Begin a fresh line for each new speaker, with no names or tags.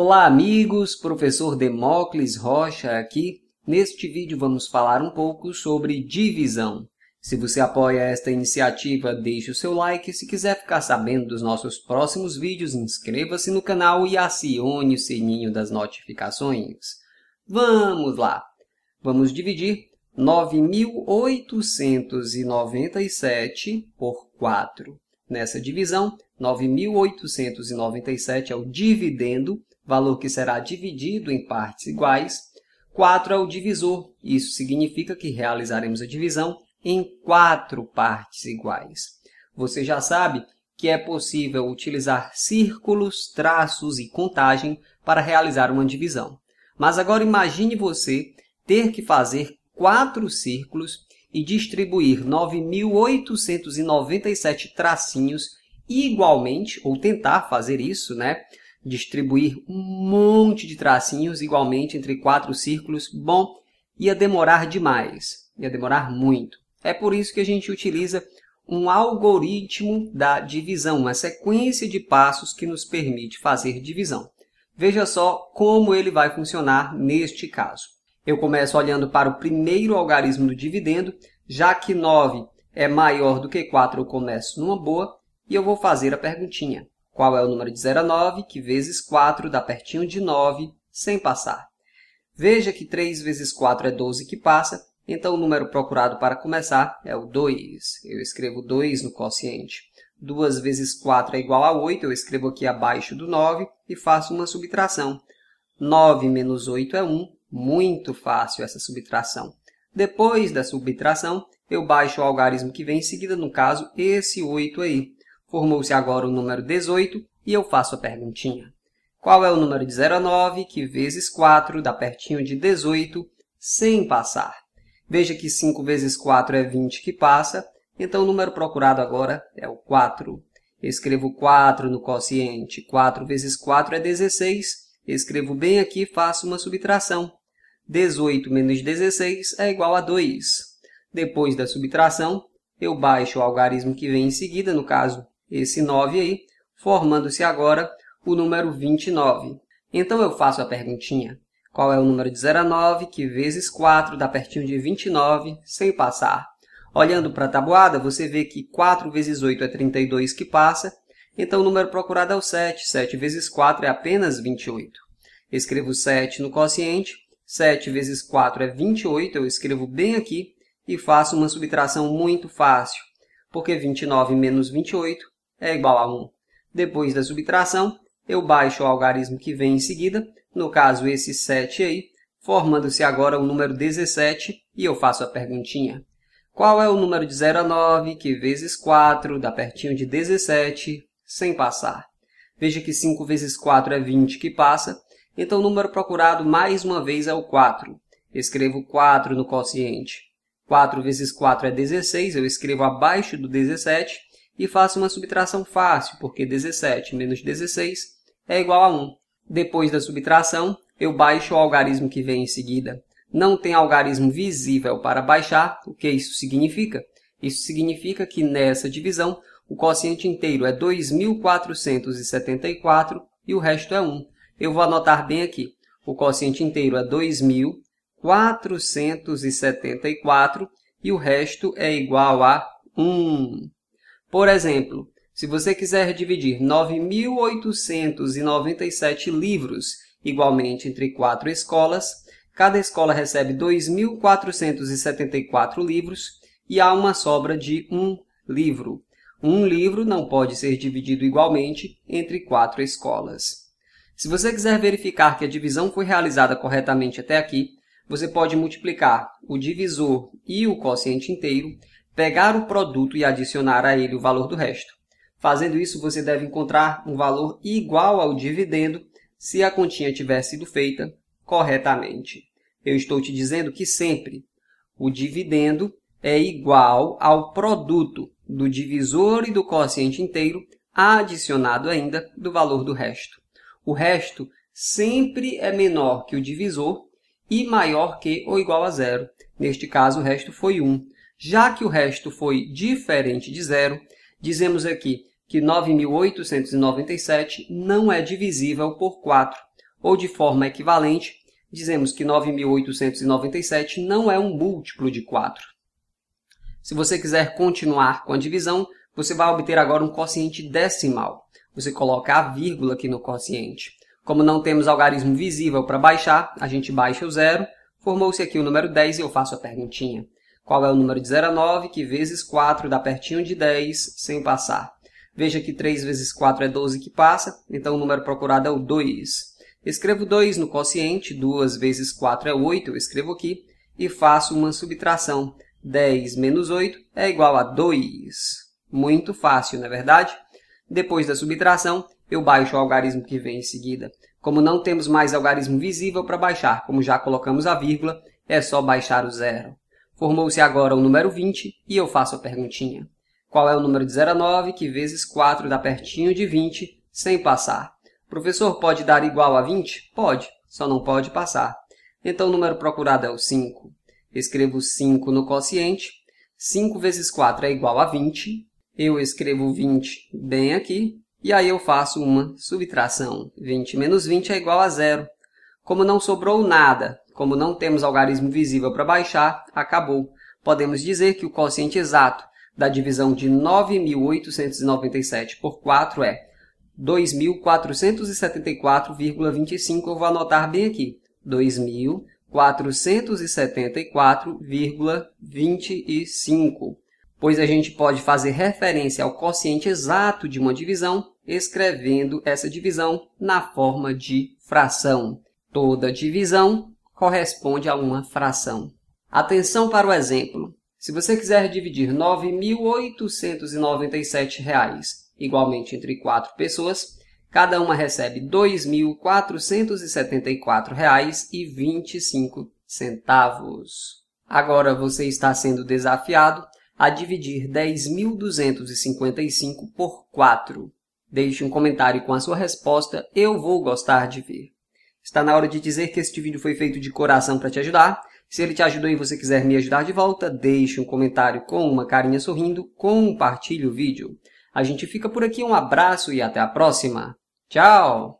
Olá, amigos! Professor Demócles Rocha aqui. Neste vídeo vamos falar um pouco sobre divisão. Se você apoia esta iniciativa, deixe o seu like. Se quiser ficar sabendo dos nossos próximos vídeos, inscreva-se no canal e acione o sininho das notificações. Vamos lá! Vamos dividir 9.897 por 4 Nessa divisão, 9.897 é o dividendo, valor que será dividido em partes iguais. 4 é o divisor, isso significa que realizaremos a divisão em quatro partes iguais. Você já sabe que é possível utilizar círculos, traços e contagem para realizar uma divisão. Mas agora imagine você ter que fazer quatro círculos e distribuir 9.897 tracinhos igualmente, ou tentar fazer isso, né? Distribuir um monte de tracinhos igualmente entre quatro círculos, bom, ia demorar demais, ia demorar muito. É por isso que a gente utiliza um algoritmo da divisão, uma sequência de passos que nos permite fazer divisão. Veja só como ele vai funcionar neste caso. Eu começo olhando para o primeiro algarismo do dividendo, já que 9 é maior do que 4, eu começo numa boa, e eu vou fazer a perguntinha. Qual é o número de 0 a 9, que vezes 4 dá pertinho de 9, sem passar? Veja que 3 vezes 4 é 12 que passa, então o número procurado para começar é o 2. Eu escrevo 2 no quociente. 2 vezes 4 é igual a 8, eu escrevo aqui abaixo do 9 e faço uma subtração. 9 menos 8 é 1, muito fácil essa subtração. Depois da subtração, eu baixo o algarismo que vem em seguida, no caso, esse 8 aí. Formou-se agora o número 18 e eu faço a perguntinha. Qual é o número de 0 a 9 que vezes 4 dá pertinho de 18 sem passar? Veja que 5 vezes 4 é 20 que passa, então o número procurado agora é o 4. escrevo 4 no quociente, 4 vezes 4 é 16, escrevo bem aqui e faço uma subtração. 18 menos 16 é igual a 2. Depois da subtração, eu baixo o algarismo que vem em seguida, no caso, esse 9 aí, formando-se agora o número 29. Então eu faço a perguntinha, qual é o número de 0 a 9, que vezes 4 dá pertinho de 29, sem passar. Olhando para a tabuada, você vê que 4 vezes 8 é 32 que passa, então o número procurado é o 7. 7 vezes 4 é apenas 28. Escrevo 7 no quociente 7 vezes 4 é 28, eu escrevo bem aqui e faço uma subtração muito fácil, porque 29 menos 28 é igual a 1. Depois da subtração, eu baixo o algarismo que vem em seguida, no caso esse 7 aí, formando-se agora o número 17, e eu faço a perguntinha. Qual é o número de 0 a 9, que vezes 4 dá pertinho de 17, sem passar? Veja que 5 vezes 4 é 20 que passa, então o número procurado mais uma vez é o 4. Escrevo 4 no quociente. 4 vezes 4 é 16, eu escrevo abaixo do 17 e faço uma subtração fácil, porque 17 menos 16 é igual a 1. Depois da subtração, eu baixo o algarismo que vem em seguida. Não tem algarismo visível para baixar, o que isso significa? Isso significa que nessa divisão, o quociente inteiro é 2.474 e o resto é 1. Eu vou anotar bem aqui. O quociente inteiro é 2.474 e o resto é igual a 1. Por exemplo, se você quiser dividir 9.897 livros igualmente entre quatro escolas, cada escola recebe 2.474 livros e há uma sobra de um livro. Um livro não pode ser dividido igualmente entre quatro escolas. Se você quiser verificar que a divisão foi realizada corretamente até aqui, você pode multiplicar o divisor e o quociente inteiro, pegar o produto e adicionar a ele o valor do resto. Fazendo isso, você deve encontrar um valor igual ao dividendo se a continha tiver sido feita corretamente. Eu estou te dizendo que sempre o dividendo é igual ao produto do divisor e do quociente inteiro adicionado ainda do valor do resto. O resto sempre é menor que o divisor e maior que ou igual a zero. Neste caso, o resto foi 1. Já que o resto foi diferente de zero, dizemos aqui que 9.897 não é divisível por 4, ou de forma equivalente, dizemos que 9.897 não é um múltiplo de 4. Se você quiser continuar com a divisão, você vai obter agora um quociente decimal você coloca a vírgula aqui no quociente. Como não temos algarismo visível para baixar, a gente baixa o zero. Formou-se aqui o número 10 e eu faço a perguntinha. Qual é o número de 0 a 9 que vezes 4 dá pertinho de 10 sem passar? Veja que 3 vezes 4 é 12 que passa, então o número procurado é o 2. Escrevo 2 no quociente, 2 vezes 4 é 8, eu escrevo aqui, e faço uma subtração. 10 menos 8 é igual a 2. Muito fácil, não é verdade? Depois da subtração, eu baixo o algarismo que vem em seguida. Como não temos mais algarismo visível para baixar, como já colocamos a vírgula, é só baixar o zero. Formou-se agora o número 20 e eu faço a perguntinha. Qual é o número de 0 a 9 que vezes 4 dá pertinho de 20 sem passar? professor, pode dar igual a 20? Pode, só não pode passar. Então o número procurado é o 5. Escrevo 5 no quociente. 5 vezes 4 é igual a 20 eu escrevo 20 bem aqui, e aí eu faço uma subtração. 20 menos 20 é igual a zero. Como não sobrou nada, como não temos algarismo visível para baixar, acabou. Podemos dizer que o quociente exato da divisão de 9.897 por 4 é 2.474,25. Eu vou anotar bem aqui, 2.474,25 pois a gente pode fazer referência ao quociente exato de uma divisão escrevendo essa divisão na forma de fração. Toda divisão corresponde a uma fração. Atenção para o exemplo. Se você quiser dividir R$ 9.897 igualmente entre quatro pessoas, cada uma recebe R$ 2.474,25. Agora você está sendo desafiado a dividir 10.255 por 4. Deixe um comentário com a sua resposta, eu vou gostar de ver. Está na hora de dizer que este vídeo foi feito de coração para te ajudar. Se ele te ajudou e você quiser me ajudar de volta, deixe um comentário com uma carinha sorrindo, compartilhe o vídeo. A gente fica por aqui, um abraço e até a próxima. Tchau!